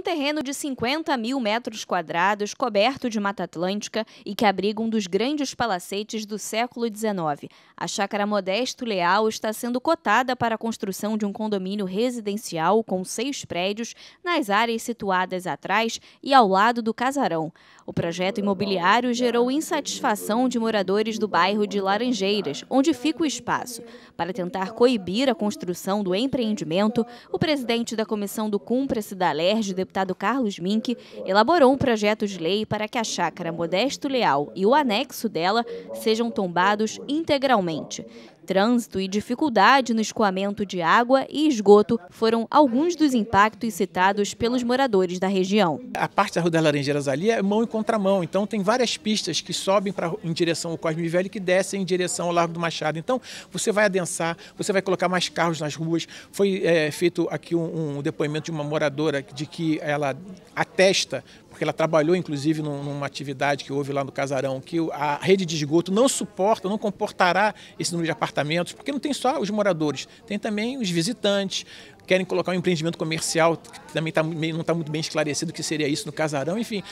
um terreno de 50 mil metros quadrados, coberto de Mata Atlântica e que abriga um dos grandes palacetes do século XIX. A chácara Modesto Leal está sendo cotada para a construção de um condomínio residencial com seis prédios nas áreas situadas atrás e ao lado do casarão. O projeto imobiliário gerou insatisfação de moradores do bairro de Laranjeiras, onde fica o espaço. Para tentar coibir a construção do empreendimento, o presidente da comissão do Cúmplice da Alerj, deputado Carlos Mink elaborou um projeto de lei para que a chácara Modesto Leal e o anexo dela sejam tombados integralmente trânsito e dificuldade no escoamento de água e esgoto foram alguns dos impactos citados pelos moradores da região. A parte da Rua das Laranjeiras ali é mão e contramão, então tem várias pistas que sobem pra, em direção ao Cosme Velho e que descem em direção ao Largo do Machado. Então você vai adensar, você vai colocar mais carros nas ruas. Foi é, feito aqui um, um depoimento de uma moradora de que ela atesta porque ela trabalhou inclusive numa atividade que houve lá no casarão, que a rede de esgoto não suporta, não comportará esse número de apartamentos, porque não tem só os moradores, tem também os visitantes, querem colocar um empreendimento comercial, que também tá, não está muito bem esclarecido o que seria isso no casarão, enfim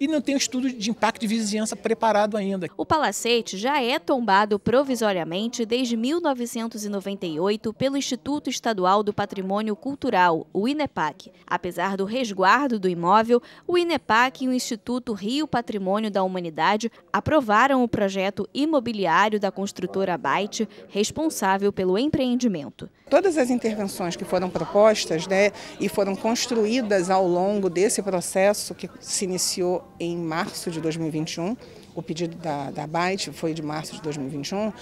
e não tem um estudo de impacto de vizinhança preparado ainda. O palacete já é tombado provisoriamente desde 1998 pelo Instituto Estadual do Patrimônio Cultural, o INEPAC. Apesar do resguardo do imóvel, o INEPAC e o Instituto Rio Patrimônio da Humanidade aprovaram o projeto imobiliário da construtora Byte, responsável pelo empreendimento. Todas as intervenções que foram propostas né, e foram construídas ao longo desse processo que se iniciou em março de 2021, o pedido da, da foi de março de 2021,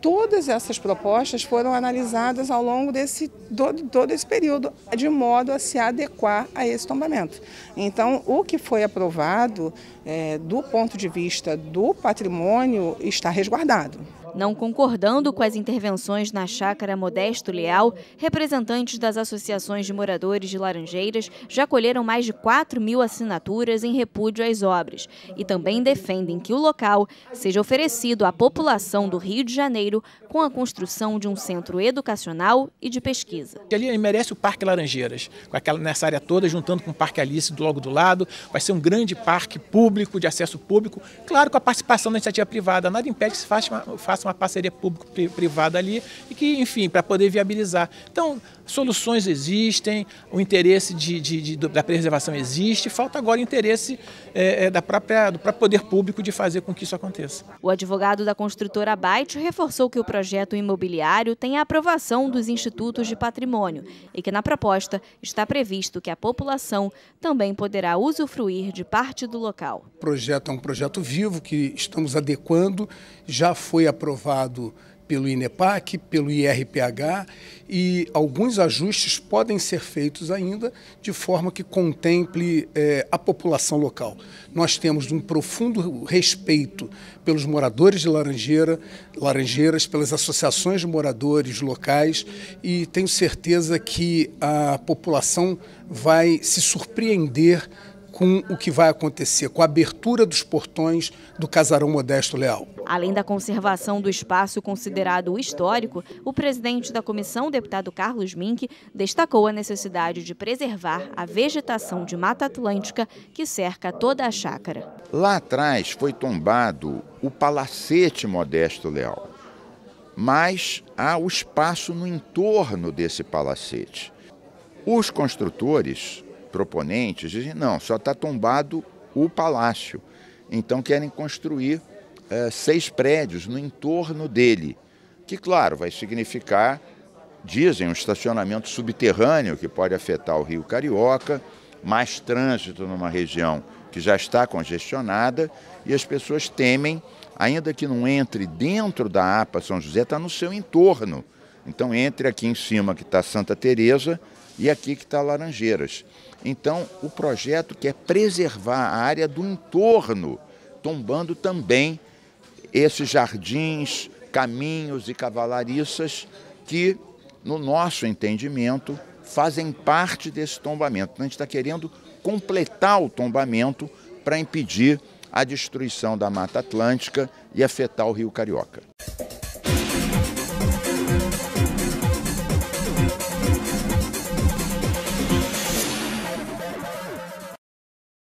todas essas propostas foram analisadas ao longo desse todo, todo esse período, de modo a se adequar a esse tombamento. Então, o que foi aprovado, é, do ponto de vista do patrimônio, está resguardado. Não concordando com as intervenções na chácara Modesto Leal, representantes das associações de moradores de Laranjeiras já colheram mais de 4 mil assinaturas em repúdio às obras e também defendem que o local seja oferecido à população do Rio de Janeiro com a construção de um centro educacional e de pesquisa. Ali merece o Parque Laranjeiras, com aquela, nessa área toda, juntando com o Parque Alice logo do lado. Vai ser um grande parque público, de acesso público, claro, com a participação da iniciativa privada. Nada impede que se faça uma, faça uma parceria público-privada ali e que, enfim, para poder viabilizar. Então, soluções existem, o interesse de, de, de, da preservação existe, falta agora o interesse é, é, da própria, do próprio poder público de fazer com que isso aconteça. O advogado da construtora Byte reforçou que o projeto imobiliário tem a aprovação dos institutos de patrimônio e que na proposta está previsto que a população também poderá usufruir de parte do local. O projeto é um projeto vivo que estamos adequando, já foi aprovado pelo INEPAC, pelo IRPH, e alguns ajustes podem ser feitos ainda de forma que contemple eh, a população local. Nós temos um profundo respeito pelos moradores de Laranjeira, Laranjeiras, pelas associações de moradores locais e tenho certeza que a população vai se surpreender com o que vai acontecer com a abertura dos portões do Casarão Modesto Leal. Além da conservação do espaço considerado histórico, o presidente da comissão, deputado Carlos Mink, destacou a necessidade de preservar a vegetação de Mata Atlântica que cerca toda a chácara. Lá atrás foi tombado o Palacete Modesto Leal, mas há o espaço no entorno desse palacete. Os construtores proponentes dizem, não, só está tombado o palácio. Então querem construir eh, seis prédios no entorno dele, que, claro, vai significar, dizem, um estacionamento subterrâneo que pode afetar o Rio Carioca, mais trânsito numa região que já está congestionada e as pessoas temem, ainda que não entre dentro da APA São José, está no seu entorno. Então, entre aqui em cima que está Santa Teresa e aqui que está Laranjeiras. Então, o projeto quer preservar a área do entorno, tombando também esses jardins, caminhos e cavalariças que, no nosso entendimento, fazem parte desse tombamento. Então, a gente está querendo completar o tombamento para impedir a destruição da Mata Atlântica e afetar o Rio Carioca.